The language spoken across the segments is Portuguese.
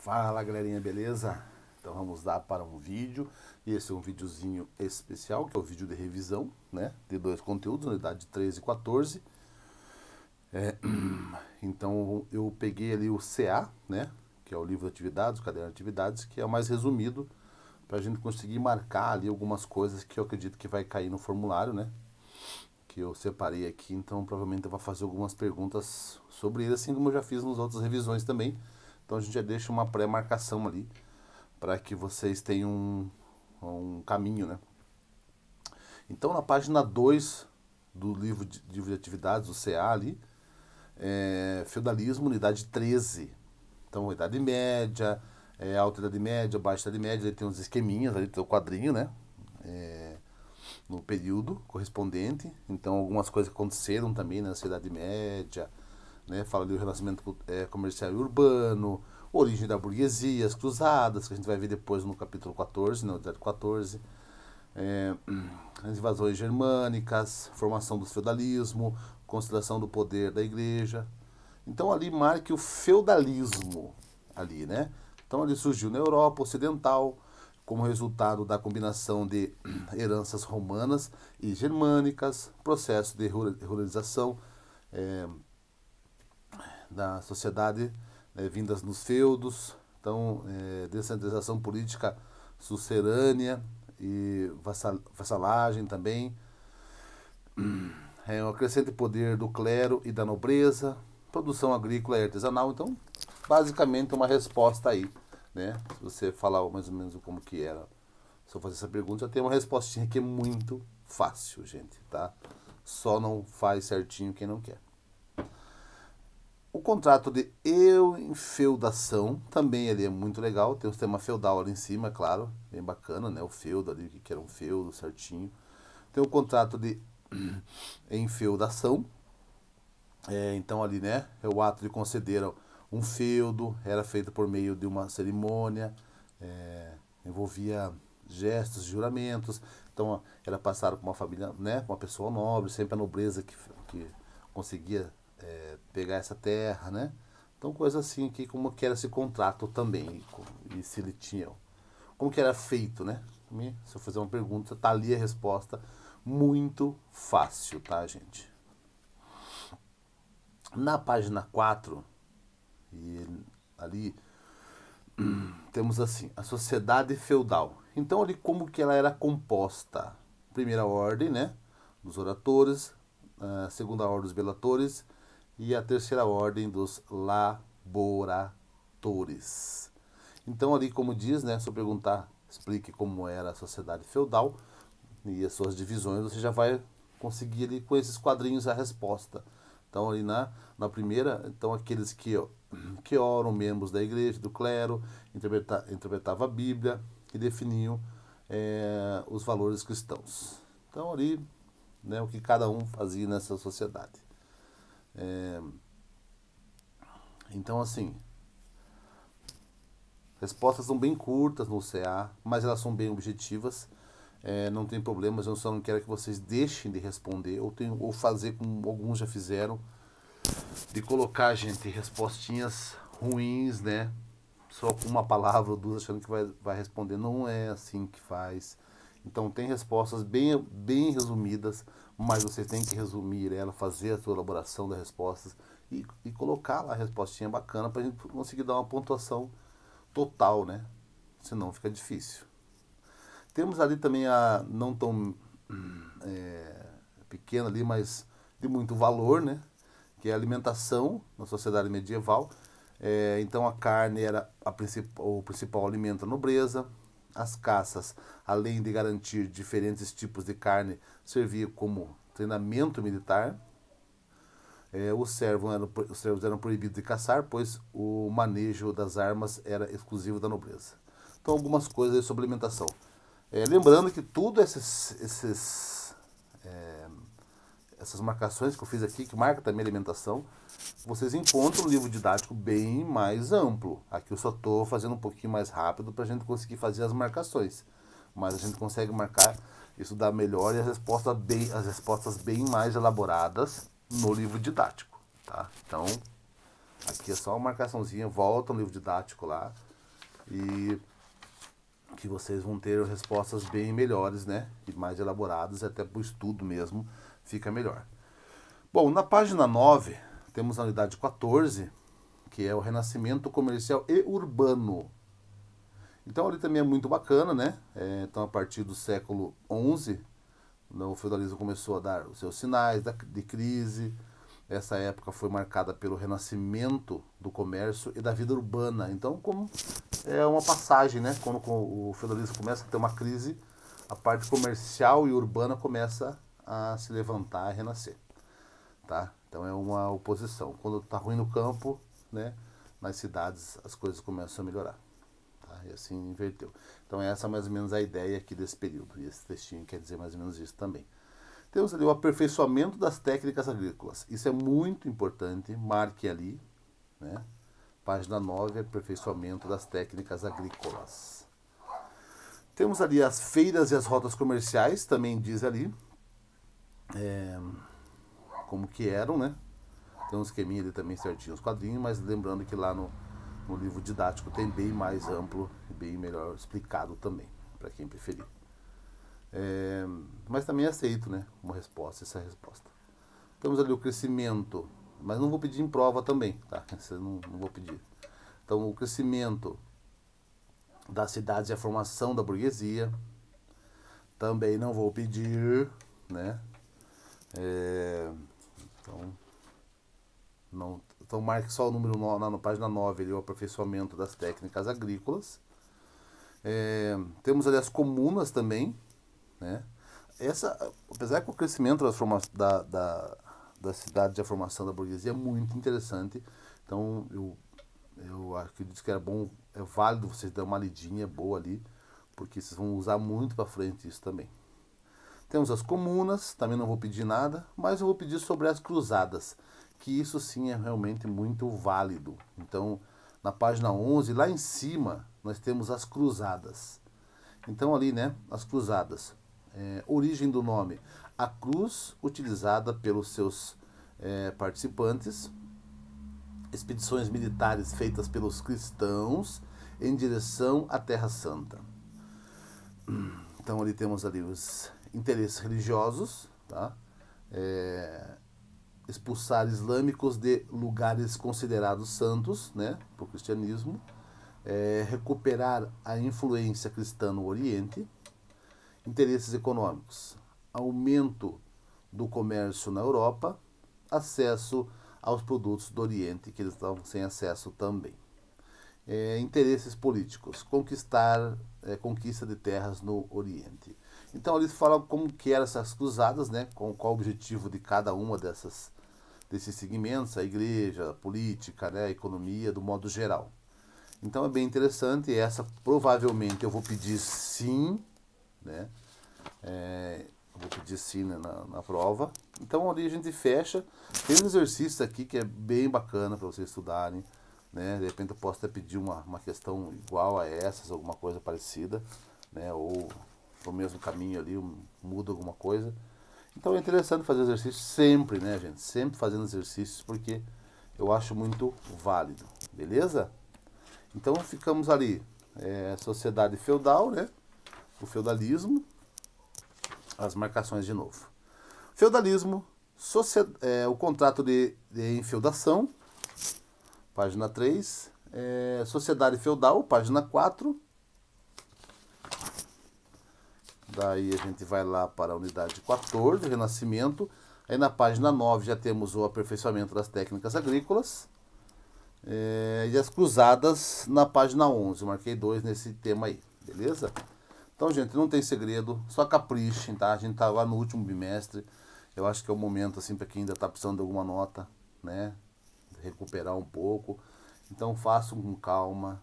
Fala galerinha, beleza? Então vamos lá para um vídeo, e esse é um videozinho especial, que é o vídeo de revisão, né? De dois conteúdos, unidade né? 13 e 14. É, então eu peguei ali o CA, né? Que é o livro de atividades, o caderno de atividades, que é o mais resumido, para a gente conseguir marcar ali algumas coisas que eu acredito que vai cair no formulário, né? que eu separei aqui, então provavelmente eu vou fazer algumas perguntas sobre ele, assim como eu já fiz nas outras revisões também. Então a gente já deixa uma pré-marcação ali para que vocês tenham um, um, caminho, né? Então na página 2 do livro de, livro de atividades, o CA ali, é, feudalismo, unidade 13. Então, Idade Média, é, Alta Idade Média, Baixa Idade Média, ele tem uns esqueminhas ali, tem o quadrinho, né? É, no período correspondente. Então, algumas coisas que aconteceram também na Idade Média, né? Fala do renascimento é, comercial e urbano, origem da burguesia, as cruzadas, que a gente vai ver depois no capítulo 14, na unidade 14. É, as invasões germânicas, formação do feudalismo, constelação do poder da igreja. Então ali marca o feudalismo ali, né? Então ele surgiu na Europa ocidental, como resultado da combinação de heranças romanas e germânicas, processo de ruralização é, da sociedade, né, vindas nos feudos, então, é, descentralização política sucerânea e vassal, vassalagem também, é, um crescente poder do clero e da nobreza, produção agrícola e artesanal. Então, basicamente, uma resposta aí né? Se você falar mais ou menos como que era, se eu fazer essa pergunta, já tem uma respostinha que é muito fácil, gente, tá? Só não faz certinho quem não quer. O contrato de eu enfeudação também ali é muito legal, tem o sistema feudal ali em cima, claro, bem bacana, né? O feudo ali, que era um feudo certinho. Tem o contrato de enfeudação, é, então ali, né, é o ato de conceder um feudo era feito por meio de uma cerimônia, é, envolvia gestos, juramentos. Então, era passado por uma família, né, uma pessoa nobre, sempre a nobreza que, que conseguia é, pegar essa terra, né? Então, coisa assim, que como que era esse contrato também, e, e se ele tinha. Como que era feito, né? Se eu fizer uma pergunta, tá ali a resposta. Muito fácil, tá, gente? Na página 4, e ali temos assim, a sociedade feudal. Então ali como que ela era composta? Primeira ordem, né, dos oratores, a segunda ordem dos belatores e a terceira ordem dos laboratores. Então ali como diz, né, se eu perguntar, explique como era a sociedade feudal e as suas divisões, você já vai conseguir ali com esses quadrinhos a resposta. Então, ali na, na primeira, então aqueles que, que oram, membros da igreja, do clero, interpretavam interpretava a Bíblia e definiam é, os valores cristãos. Então, ali, né, o que cada um fazia nessa sociedade. É, então, assim, respostas são bem curtas no CA, mas elas são bem objetivas é, não tem problemas, eu só não quero que vocês deixem de responder ou, tem, ou fazer como alguns já fizeram, de colocar, gente, respostinhas ruins, né? Só com uma palavra ou duas achando que vai, vai responder. Não é assim que faz. Então tem respostas bem, bem resumidas, mas vocês têm que resumir ela, fazer a sua elaboração das respostas e, e colocar lá a respostinha bacana para a gente conseguir dar uma pontuação total, né? Senão fica difícil. Temos ali também a não tão hum, é, pequena ali, mas de muito valor, né? Que é a alimentação na sociedade medieval. É, então a carne era a princip o principal alimento da nobreza. As caças, além de garantir diferentes tipos de carne, servia como treinamento militar. É, os, servos eram, os servos eram proibidos de caçar, pois o manejo das armas era exclusivo da nobreza. Então, algumas coisas sobre alimentação. É, lembrando que tudo esses, esses é, essas marcações que eu fiz aqui, que marca também alimentação, vocês encontram no livro didático bem mais amplo. Aqui eu só estou fazendo um pouquinho mais rápido para a gente conseguir fazer as marcações. Mas a gente consegue marcar, isso dá melhor e as respostas bem, as respostas bem mais elaboradas no livro didático. Tá? Então, aqui é só uma marcaçãozinha, volta no livro didático lá e que vocês vão ter respostas bem melhores, né? E mais elaboradas, até para o estudo mesmo fica melhor. Bom, na página 9, temos a unidade 14, que é o renascimento comercial e urbano. Então, ali também é muito bacana, né? É, então, a partir do século 11, né, o feudalismo começou a dar os seus sinais de crise, essa época foi marcada pelo renascimento do comércio e da vida urbana. Então, como é uma passagem, né? Quando o feudalismo começa a ter uma crise, a parte comercial e urbana começa a se levantar, a renascer, tá? Então é uma oposição. Quando tá ruim no campo, né? Nas cidades as coisas começam a melhorar, tá? E assim inverteu. Então essa é mais ou menos a ideia aqui desse período. E esse textinho quer dizer mais ou menos isso também. Temos ali o aperfeiçoamento das técnicas agrícolas. Isso é muito importante, marque ali, né? Página 9, aperfeiçoamento das técnicas agrícolas. Temos ali as feiras e as rotas comerciais, também diz ali é, como que eram, né? Tem um esqueminha ali também certinho, os quadrinhos, mas lembrando que lá no, no livro didático tem bem mais amplo e bem melhor explicado também, para quem preferir. É, mas também aceito, né? Uma resposta, essa é resposta. Temos ali o crescimento, mas não vou pedir em prova também, tá? não, não vou pedir. Então, o crescimento das cidades e a formação da burguesia. Também não vou pedir, né? É, então, não, então, marque só o número 9, na, na página 9, ali, o aperfeiçoamento das técnicas agrícolas. É, temos ali as comunas também, né? Essa, apesar que o crescimento das da, da, da cidade, de formação da burguesia é muito interessante, então eu, eu acredito que era bom, é válido vocês dar uma lidinha boa ali, porque vocês vão usar muito para frente isso também. Temos as comunas, também não vou pedir nada, mas eu vou pedir sobre as cruzadas, que isso sim é realmente muito válido. Então, na página 11, lá em cima, nós temos as cruzadas. Então ali, né, as cruzadas. É, origem do nome: a cruz utilizada pelos seus é, participantes, expedições militares feitas pelos cristãos em direção à Terra Santa. Então ali temos ali os interesses religiosos, tá? É, expulsar islâmicos de lugares considerados santos, né, para o cristianismo, é, recuperar a influência cristã no Oriente, interesses econômicos, aumento do comércio na Europa, acesso aos produtos do Oriente, que eles estavam sem acesso também. É, interesses políticos, conquistar, é, conquista de terras no Oriente. Então eles falam como que eram essas cruzadas, né, com qual o objetivo de cada uma dessas desses segmentos, a igreja, a política, né, a economia, do modo geral. Então é bem interessante, essa provavelmente eu vou pedir sim né? É, vou pedir sina né, na, na prova. Então ali a gente fecha. Tem um exercício aqui que é bem bacana para vocês estudarem, né? De repente eu posso até pedir uma, uma questão igual a essas, alguma coisa parecida, né? Ou o mesmo caminho ali, muda alguma coisa. Então é interessante fazer exercício sempre, né, gente? Sempre fazendo exercícios porque eu acho muito válido, beleza? Então ficamos ali, é, sociedade feudal, né? o feudalismo, as marcações de novo. Feudalismo, é, o contrato de, de enfeudação, página 3, é, sociedade feudal, página 4. Daí a gente vai lá para a unidade 14, renascimento. Aí na página 9 já temos o aperfeiçoamento das técnicas agrícolas. É, e as cruzadas na página 11. marquei dois nesse tema aí, beleza? Então, gente, não tem segredo, só caprichem, tá? A gente tá lá no último bimestre. Eu acho que é o momento, assim, para quem ainda tá precisando de alguma nota, né? Recuperar um pouco. Então, façam com calma,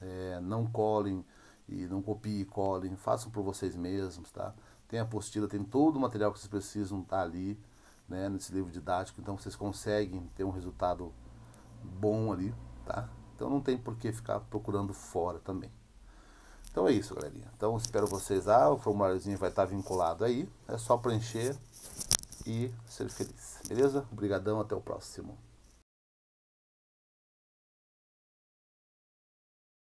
é, não colhem e não copiem e colhem. Façam por vocês mesmos, tá? Tem a apostila, tem todo o material que vocês precisam, tá ali, né? Nesse livro didático. Então, vocês conseguem ter um resultado bom ali, tá? Então, não tem por que ficar procurando fora também. Então é isso, galerinha. Então espero vocês lá. O formuláriozinho vai estar vinculado aí. É só preencher e ser feliz. Beleza? Obrigadão, até o próximo.